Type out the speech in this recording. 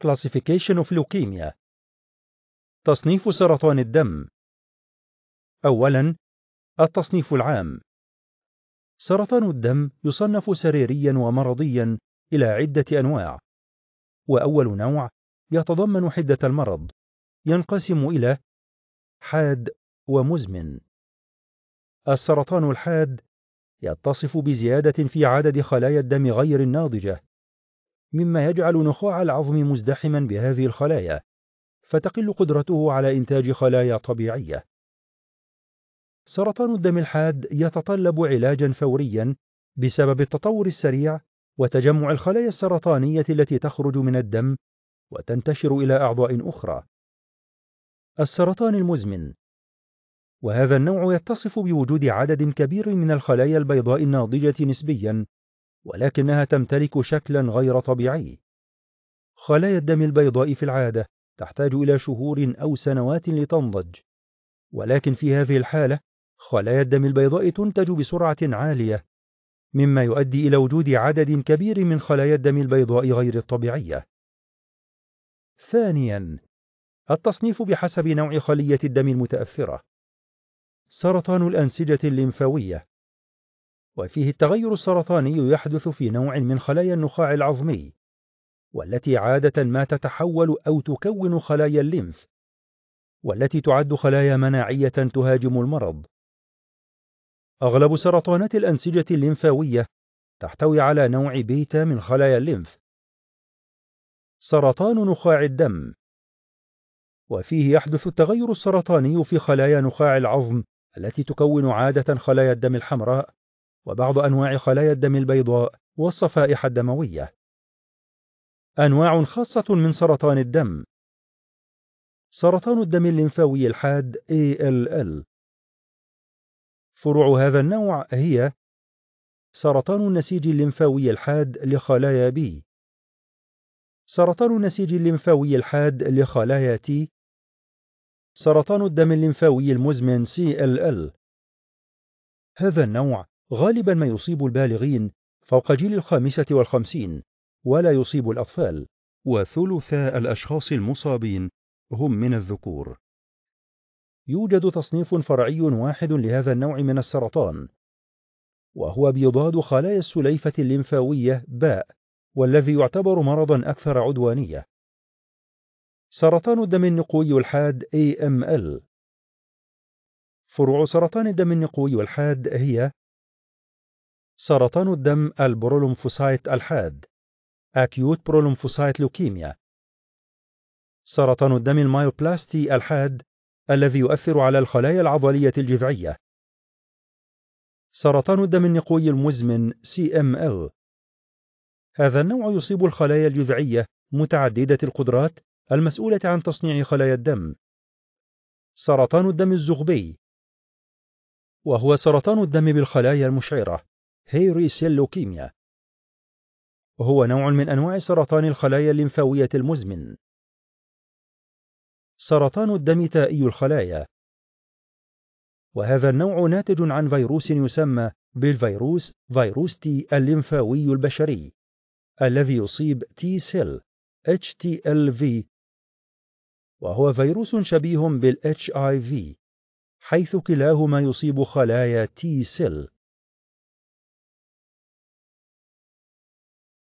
Classification of Leukemia تصنيف سرطان الدم أولاً التصنيف العام سرطان الدم يصنف سريريا ومرضيا إلى عدة أنواع وأول نوع يتضمن حدة المرض ينقسم إلى حاد ومزمن السرطان الحاد يتصف بزيادة في عدد خلايا الدم غير الناضجة مما يجعل نخاع العظم مزدحما بهذه الخلايا فتقل قدرته على إنتاج خلايا طبيعية سرطان الدم الحاد يتطلب علاجا فوريا بسبب التطور السريع وتجمع الخلايا السرطانية التي تخرج من الدم وتنتشر إلى أعضاء أخرى. السرطان المزمن وهذا النوع يتصف بوجود عدد كبير من الخلايا البيضاء الناضجة نسبيا ولكنها تمتلك شكلا غير طبيعي خلايا الدم البيضاء في العاده تحتاج الى شهور او سنوات لتنضج ولكن في هذه الحاله خلايا الدم البيضاء تنتج بسرعه عاليه مما يؤدي الى وجود عدد كبير من خلايا الدم البيضاء غير الطبيعيه ثانيا التصنيف بحسب نوع خليه الدم المتاثره سرطان الانسجه الليمفاويه وفيه التغير السرطاني يحدث في نوع من خلايا النخاع العظمي والتي عادة ما تتحول أو تكون خلايا الليمف والتي تعد خلايا مناعية تهاجم المرض أغلب سرطانات الأنسجة الليمفاوية تحتوي على نوع بيتا من خلايا الليمف سرطان نخاع الدم وفيه يحدث التغير السرطاني في خلايا نخاع العظم التي تكون عادة خلايا الدم الحمراء وبعض أنواع خلايا الدم البيضاء والصفائح الدموية. أنواع خاصة من سرطان الدم سرطان الدم الليمفاوي الحاد ALL فروع هذا النوع هي سرطان النسيج الليمفاوي الحاد لخلايا B سرطان النسيج الليمفاوي الحاد لخلايا T سرطان الدم الليمفاوي المزمن CLL هذا النوع غالبا ما يصيب البالغين فوق جيل الخامسة والخمسين ولا يصيب الأطفال وثلث الأشخاص المصابين هم من الذكور يوجد تصنيف فرعي واحد لهذا النوع من السرطان وهو بيضاد خلايا السليفة الليمفاوية باء والذي يعتبر مرضا أكثر عدوانية سرطان الدم النقوي الحاد AML فروع سرطان الدم النقوي الحاد هي سرطان الدم البرولمفوسايت الحاد أكيوت برولومفوسايت لوكيميا سرطان الدم المايوبلاستي الحاد الذي يؤثر على الخلايا العضلية الجذعية سرطان الدم النقوي المزمن CML هذا النوع يصيب الخلايا الجذعية متعددة القدرات المسؤولة عن تصنيع خلايا الدم سرطان الدم الزغبي وهو سرطان الدم بالخلايا المشعرة هيري سيلوكيميا وهو نوع من أنواع سرطان الخلايا الليمفاوية المزمن سرطان الدم تائي الخلايا وهذا النوع ناتج عن فيروس يسمى بالفيروس فيروس تي الليمفاوي البشري الذي يصيب تي سيل HTLV وهو فيروس شبيه بال HIV حيث كلاهما يصيب خلايا تي سيل